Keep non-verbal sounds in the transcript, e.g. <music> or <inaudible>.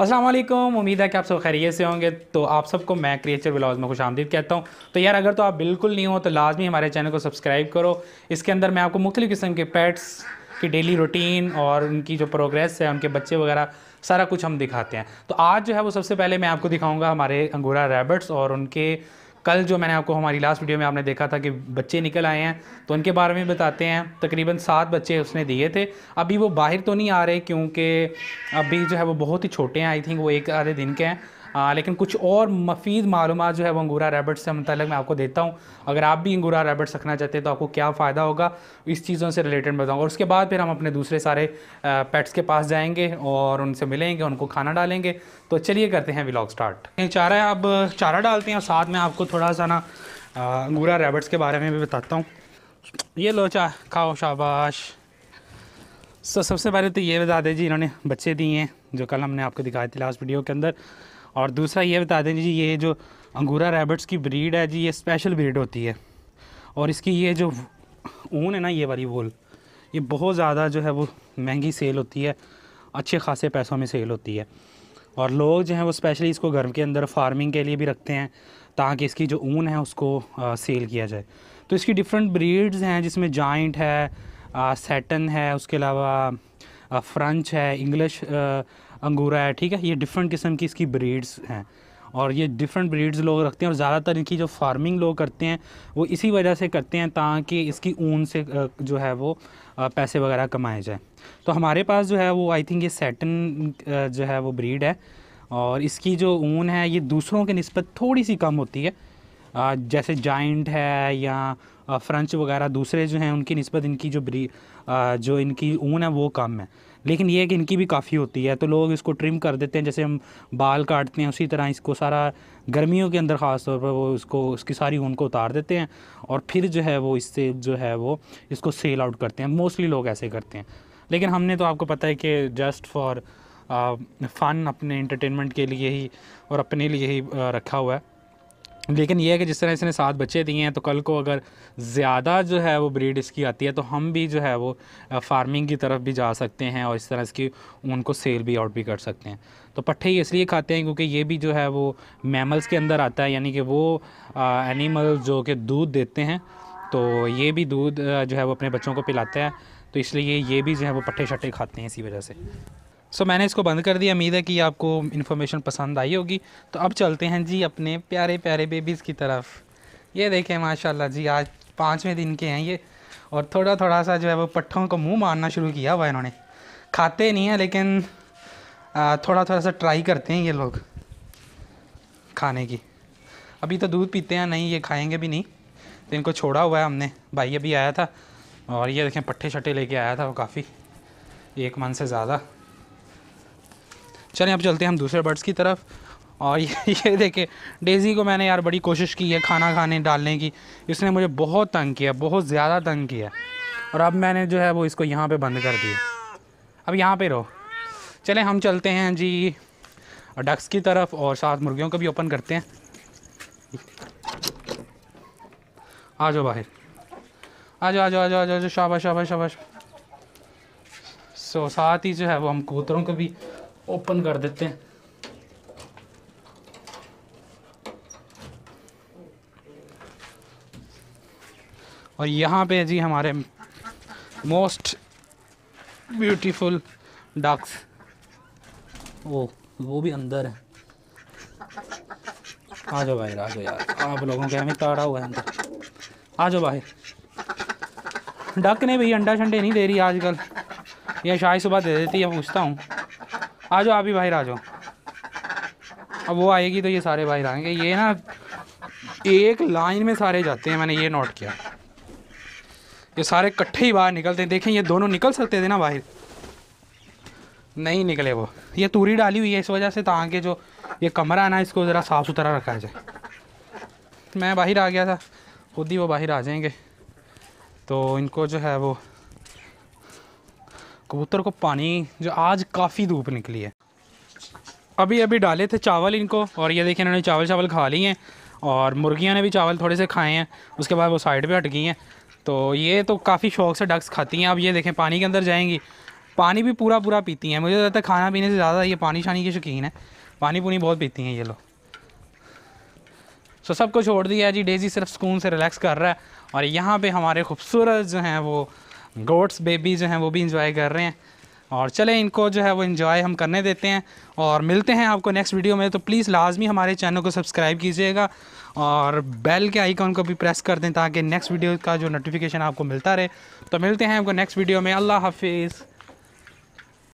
असलम उम्मीद है कि आप सब खैरियत से होंगे तो आप सबको मैं क्रिएचर ब्लॉज में खुश आमदीद कहता हूँ तो यार अगर तो आप बिल्कुल नहीं हो तो लाजमी हमारे चैनल को सब्सक्राइब करो इसके अंदर मैं आपको मुख्तु किस्म के पेट्स की डेली रूटीन और उनकी जो प्रोग्रेस है उनके बच्चे वगैरह सारा कुछ हम दिखाते हैं तो आज जो है वो सबसे पहले मैं आपको दिखाऊंगा हमारे अंगूरा रैबिट्स और उनके कल जो मैंने आपको हमारी लास्ट वीडियो में आपने देखा था कि बच्चे निकल आए हैं तो उनके बारे में बताते हैं तकरीबन सात बच्चे उसने दिए थे अभी वो बाहर तो नहीं आ रहे क्योंकि अभी जो है वो बहुत ही छोटे हैं आई थिंक वो एक आधे दिन के हैं आ, लेकिन कुछ और मफीद मालूम जो है वो अंगूरा रैबिट से मतलब मैं आपको देता हूँ अगर आप भी अंगूरा रैबिट्स रखना चाहते हैं तो आपको क्या फ़ायदा होगा इस चीज़ों से रिलेटेड बताऊँगा और उसके बाद फिर हम अपने दूसरे सारे पेट्स के पास जाएंगे और उनसे मिलेंगे उनको खाना डालेंगे तो चलिए करते हैं ब्लॉग स्टार्ट चारा अब चारा डालते हैं और साथ में आपको थोड़ा सा ना अंगूरा रैबिट्स के बारे में भी बताता हूँ ये लो चा खाओ शाबाश सर सबसे पहले तो ये बता दें जी इन्होंने बच्चे दिए हैं जो कल हमने आपको दिखाए थे लास्ट वीडियो के अंदर और दूसरा ये बता दें जी ये जो अंगूरा रैबिट्स की ब्रीड है जी ये स्पेशल ब्रीड होती है और इसकी ये जो ऊन है ना ये वाली वोल ये बहुत ज़्यादा जो है वो महंगी सेल होती है अच्छे खासे पैसों में सेल होती है और लोग जो हैं वो स्पेशली इसको घर के अंदर फार्मिंग के लिए भी रखते हैं ताकि इसकी जो ऊन है उसको आ, सेल किया जाए तो इसकी डिफरेंट ब्रीड्स हैं जिसमें जॉइंट है आ, सेटन है उसके अलावा फ्रेंच है इंग्लिश अंगूरा है ठीक है ये डिफरेंट किस्म की इसकी ब्रीड्स हैं और ये डिफरेंट ब्रीड्स लोग रखते हैं और ज़्यादातर इनकी जो फार्मिंग लोग करते हैं वो इसी वजह से करते हैं ताकि इसकी ऊन से जो है वो पैसे वगैरह कमाए जाए तो हमारे पास जो है वो आई थिंक ये सेटन जो है वो ब्रीड है और इसकी जो ऊन है ये दूसरों के नस्बत थोड़ी सी कम होती है जैसे जाइंट है या फ्रंच वगैरह दूसरे जो हैं उनकी नस्बत इनकी जो ब्री जो इनकी ऊन है वो कम है लेकिन ये है कि इनकी भी काफ़ी होती है तो लोग इसको ट्रिम कर देते हैं जैसे हम बाल काटते हैं उसी तरह इसको सारा गर्मियों के अंदर ख़ास तौर पर वो इसको उसकी सारी ऊन को उतार देते हैं और फिर जो है वो इससे जो है वो इसको सेल आउट करते हैं मोस्टली लोग ऐसे करते हैं लेकिन हमने तो आपको पता है कि जस्ट फॉर फ़न अपने इंटरटेनमेंट के लिए ही और अपने लिए ही रखा हुआ है लेकिन यह है कि जिस तरह इसने सात बच्चे दिए हैं तो कल को अगर ज़्यादा जो है वो ब्रीड इसकी आती है तो हम भी जो है वो फार्मिंग की तरफ भी जा सकते हैं और इस तरह इसकी उनको सेल भी आउट भी कर सकते हैं तो पट्ठे इसलिए खाते हैं क्योंकि ये भी जो है वो मैमल्स के अंदर आता है यानी कि वो एनिमल जो कि दूध देते हैं तो ये भी दूध जो है वो अपने बच्चों को पिलाते हैं तो इसलिए ये भी जो है वो पट्ठे शट्ठे खाते हैं इसी वजह से सो so, मैंने इसको बंद कर दिया उम्मीद है कि आपको इन्फॉर्मेशन पसंद आई होगी तो अब चलते हैं जी अपने प्यारे प्यारे बेबीज़ की तरफ ये देखें माशाल्लाह जी आज पाँचवें दिन के हैं ये और थोड़ा थोड़ा सा जो है वो पट्ठों को मुंह मारना शुरू किया हुआ इन्होंने खाते नहीं हैं लेकिन थोड़ा थोड़ा सा ट्राई करते हैं ये लोग खाने की अभी तो दूध पीते हैं नहीं ये खाएंगे भी नहीं तो इनको छोड़ा हुआ है हमने भाई अभी आया था और ये देखें पट्ठे शट्टे लेके आया था वो काफ़ी एक मन से ज़्यादा चलें अब चलते हैं हम दूसरे बर्ड्स की तरफ और ये, <laughs> ये देखे डेज़ी को मैंने यार बड़ी कोशिश की है खाना खाने डालने की इसने मुझे बहुत तंग किया बहुत ज़्यादा तंग किया और अब मैंने जो है वो इसको यहाँ पे बंद कर दिया अब यहाँ पे रहो चलें हम चलते हैं जी डक्स की तरफ और साथ मुर्गियों का भी ओपन करते हैं आ जाओ बाहर आ जाओ आ जाओ आ जाओ आ जाओ शाबाश शाबाश शाबाश सो साथ ही जो है वो हम कबूतरों को भी ओपन कर देते हैं और यहाँ पे जी हमारे मोस्ट ब्यूटीफुल डक्स ओ वो भी अंदर है आ जाओ भाई आ जाओ यार आप लोगों के हमें ताड़ा हुआ है अंदर आ जाओ भाई डक ने भी अंडा शंडे नहीं दे रही आजकल या शायद सुबह दे देती है पूछता हूँ आ जाओ आप ही बाहर आ जाओ अब वो आएगी तो ये सारे बाहर आएंगे ये ना एक लाइन में सारे जाते हैं मैंने ये नोट किया ये सारे इकट्ठे ही बाहर निकलते हैं देखें ये दोनों निकल सकते थे ना बाहर नहीं निकले वो ये तूरी डाली हुई है इस वजह से ताकि जो ये कमरा है ना इसको ज़रा साफ़ सुथरा रखा जाए मैं बाहर आ गया था खुद ही वो बाहर आ जाएंगे तो इनको जो है वो कबूतर को पानी जो आज काफ़ी धूप निकली है अभी अभी डाले थे चावल इनको और ये देखिए इन्होंने चावल चावल खा लिए हैं और मुर्गियाँ ने भी चावल थोड़े से खाए हैं उसके बाद वो साइड पे हट गई हैं तो ये तो काफ़ी शौक से डक्स खाती हैं अब ये देखें पानी के अंदर जाएंगी पानी भी पूरा पूरा पीती हैं मुझे तो लगता है खाना पीने से ज़्यादा ये पानी शानी की शौकीन है पानी पुनी बहुत पीती हैं ये लोग सो तो सबको छोड़ दिया जी डेजी सिर्फ सुकून से रिलैक्स कर रहा है और यहाँ पे हमारे खूबसूरत जो हैं वो गोट्स बेबी जो हैं वो भी इंजॉय कर रहे हैं और चले इनको जो है वो इन्जॉय हम करने देते हैं और मिलते हैं आपको नेक्स्ट वीडियो में तो प्लीज़ लाजमी हमारे चैनल को सब्सक्राइब कीजिएगा और बेल के आइकॉन को भी प्रेस कर दें ताकि नेक्स्ट वीडियो का जो नोटिफिकेशन आपको मिलता रहे तो मिलते हैं आपको नेक्स्ट वीडियो में अल्लाह हाफिज़